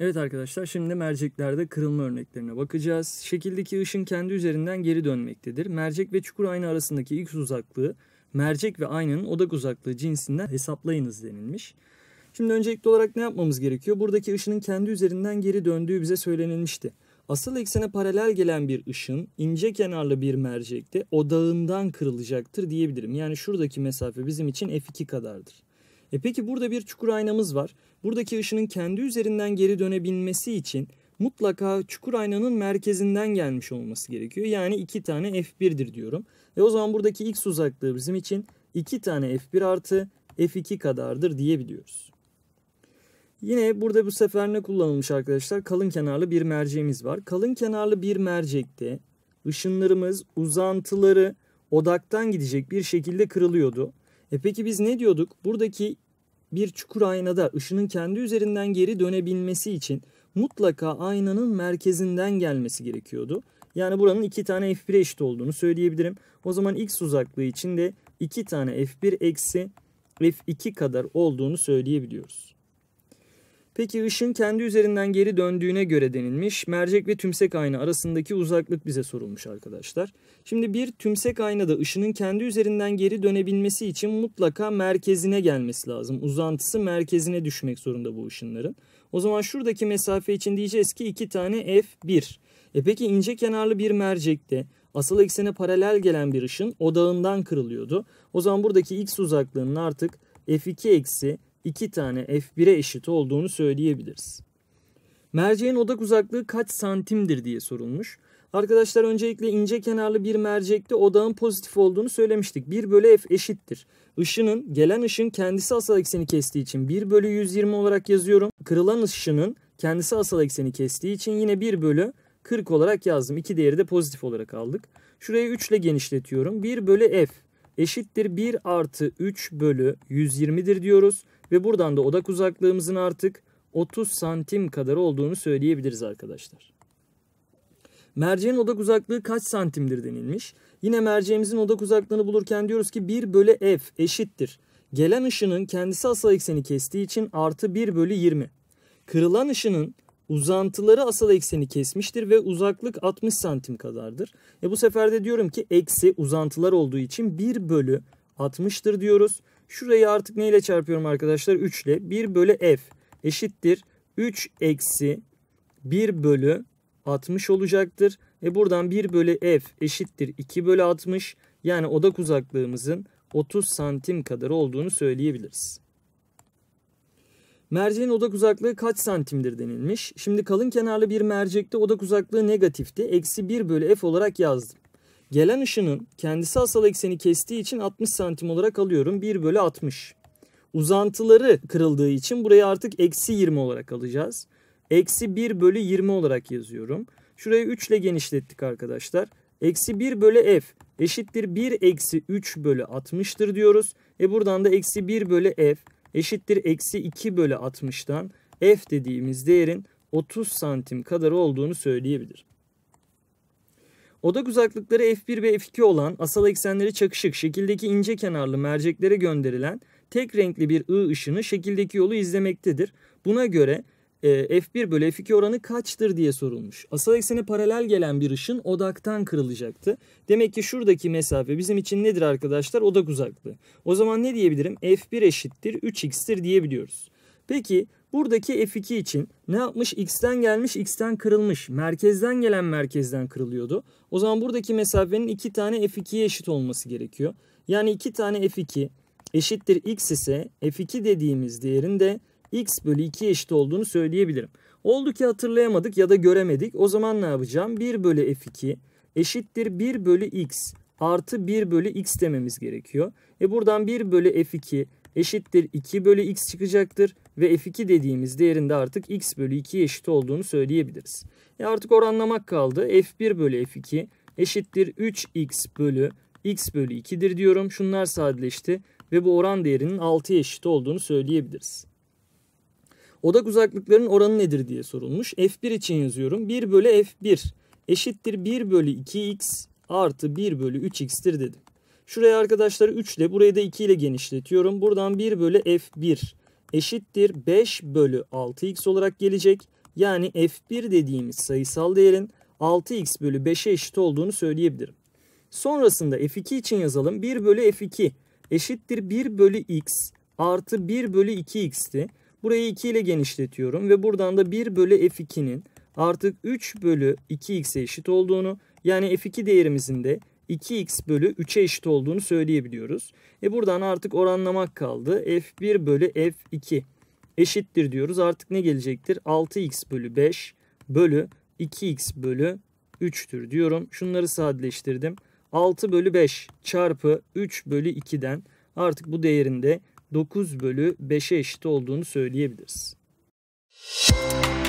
Evet arkadaşlar şimdi merceklerde kırılma örneklerine bakacağız. Şekildeki ışın kendi üzerinden geri dönmektedir. Mercek ve çukur ayna arasındaki x uzaklığı mercek ve aynanın odak uzaklığı cinsinden hesaplayınız denilmiş. Şimdi öncelikli olarak ne yapmamız gerekiyor? Buradaki ışının kendi üzerinden geri döndüğü bize söylenilmişti. Asıl eksene paralel gelen bir ışın ince kenarlı bir mercekte odağından kırılacaktır diyebilirim. Yani şuradaki mesafe bizim için f2 kadardır. E peki burada bir çukur aynamız var. Buradaki ışının kendi üzerinden geri dönebilmesi için mutlaka çukur aynanın merkezinden gelmiş olması gerekiyor. Yani iki tane f1'dir diyorum. E o zaman buradaki x uzaklığı bizim için iki tane f1 artı f2 kadardır diyebiliyoruz. Yine burada bu sefer ne kullanılmış arkadaşlar? Kalın kenarlı bir merceğimiz var. Kalın kenarlı bir mercekte ışınlarımız uzantıları odaktan gidecek bir şekilde kırılıyordu. E peki biz ne diyorduk? Buradaki bir çukur aynada ışının kendi üzerinden geri dönebilmesi için mutlaka aynanın merkezinden gelmesi gerekiyordu. Yani buranın iki tane f 1 eşit olduğunu söyleyebilirim. O zaman x uzaklığı için de iki tane f1 eksi f2 kadar olduğunu söyleyebiliyoruz. Peki ışın kendi üzerinden geri döndüğüne göre denilmiş. Mercek ve tümsek ayna arasındaki uzaklık bize sorulmuş arkadaşlar. Şimdi bir tümsek aynada ışının kendi üzerinden geri dönebilmesi için mutlaka merkezine gelmesi lazım. Uzantısı merkezine düşmek zorunda bu ışınların. O zaman şuradaki mesafe için diyeceğiz ki iki tane F1. E peki ince kenarlı bir mercekte asıl eksene paralel gelen bir ışın odağından kırılıyordu. O zaman buradaki x uzaklığının artık F2 eksi 2 tane f1'e eşit olduğunu söyleyebiliriz. Merceğin odak uzaklığı kaç santimdir diye sorulmuş. Arkadaşlar öncelikle ince kenarlı bir mercekte odağın pozitif olduğunu söylemiştik. 1 bölü f eşittir. Işının, gelen ışın kendisi asal ekseni kestiği için 1 bölü 120 olarak yazıyorum. Kırılan ışının kendisi asal ekseni kestiği için yine 1 bölü 40 olarak yazdım. İki değeri de pozitif olarak aldık. Şurayı 3 ile genişletiyorum. 1 bölü f eşittir 1 artı 3 bölü 120'dir diyoruz. Ve buradan da odak uzaklığımızın artık 30 santim kadar olduğunu söyleyebiliriz arkadaşlar. Merceğin odak uzaklığı kaç santimdir denilmiş. Yine merceğimizin odak uzaklığını bulurken diyoruz ki 1 bölü f eşittir. Gelen ışının kendisi asal ekseni kestiği için artı 1 bölü 20. Kırılan ışının uzantıları asal ekseni kesmiştir ve uzaklık 60 santim kadardır. E bu sefer de diyorum ki eksi uzantılar olduğu için 1 bölü 60'tır diyoruz. Şurayı artık neyle çarpıyorum arkadaşlar? 3 ile. 1 bölü f eşittir. 3 eksi 1 bölü 60 olacaktır. Ve buradan 1 bölü f eşittir 2 bölü 60. Yani odak uzaklığımızın 30 santim kadar olduğunu söyleyebiliriz. Merceğin odak uzaklığı kaç santimdir denilmiş. Şimdi kalın kenarlı bir mercekte odak uzaklığı negatifti. Eksi 1 bölü f olarak yazdım. Gelen ışının kendisi asal ekseni kestiği için 60 santim olarak alıyorum. 1 bölü 60. Uzantıları kırıldığı için burayı artık eksi 20 olarak alacağız. Eksi 1 bölü 20 olarak yazıyorum. Şurayı 3 ile genişlettik arkadaşlar. Eksi 1 bölü f eşittir 1 eksi 3 bölü 60'tır diyoruz. E buradan da eksi 1 bölü f eşittir eksi 2 bölü 60'tan f dediğimiz değerin 30 santim kadar olduğunu söyleyebilirim. Odak uzaklıkları f1 ve f2 olan asal eksenleri çakışık şekildeki ince kenarlı merceklere gönderilen tek renkli bir I ışını şekildeki yolu izlemektedir. Buna göre e, f1 bölü f2 oranı kaçtır diye sorulmuş. Asal eksene paralel gelen bir ışın odaktan kırılacaktı. Demek ki şuradaki mesafe bizim için nedir arkadaşlar? Odak uzaklığı. O zaman ne diyebilirim? f1 eşittir 3x'tir diyebiliyoruz. Peki Buradaki F2 için ne yapmış? X'ten gelmiş, X'ten kırılmış. Merkezden gelen merkezden kırılıyordu. O zaman buradaki mesafenin 2 tane F2'ye eşit olması gerekiyor. Yani 2 tane F2 eşittir X ise F2 dediğimiz değerin de X bölü 2 eşit olduğunu söyleyebilirim. Oldu ki hatırlayamadık ya da göremedik. O zaman ne yapacağım? 1 bölü F2 eşittir 1 bölü X artı 1 bölü X dememiz gerekiyor. E buradan 1 bölü F2 eşittir 2 bölü x çıkacaktır ve f2 dediğimiz değerinde artık x bölü 2 eşit olduğunu söyleyebiliriz. E artık oranlamak kaldı. f1 bölü f2 eşittir 3x bölü x bölü 2'dir diyorum. Şunlar sadeleşti ve bu oran değerinin 6'ya eşit olduğunu söyleyebiliriz. Odak uzaklıkların oranı nedir diye sorulmuş. F1 için yazıyorum. 1 bölü F1 eşittir 1 bölü 2x artı 1 bölü 3x'tir dedim. Şuraya arkadaşlar 3 ile burayı da 2 ile genişletiyorum. Buradan 1 bölü f1 eşittir 5 bölü 6x olarak gelecek. Yani f1 dediğimiz sayısal değerin 6x bölü 5'e eşit olduğunu söyleyebilirim. Sonrasında f2 için yazalım. 1 bölü f2 eşittir 1 bölü x artı 1 bölü 2x'ti. Burayı 2 ile genişletiyorum ve buradan da 1 bölü f2'nin artık 3 bölü 2x'e eşit olduğunu yani f2 değerimizin de 2x bölü 3'e eşit olduğunu söyleyebiliyoruz. E buradan artık oranlamak kaldı. f1 bölü f2 eşittir diyoruz. Artık ne gelecektir? 6x bölü 5 bölü 2x bölü 3'tür diyorum. Şunları sadeleştirdim. 6 bölü 5 çarpı 3 bölü 2'den artık bu değerinde 9 bölü 5'e eşit olduğunu söyleyebiliriz. Müzik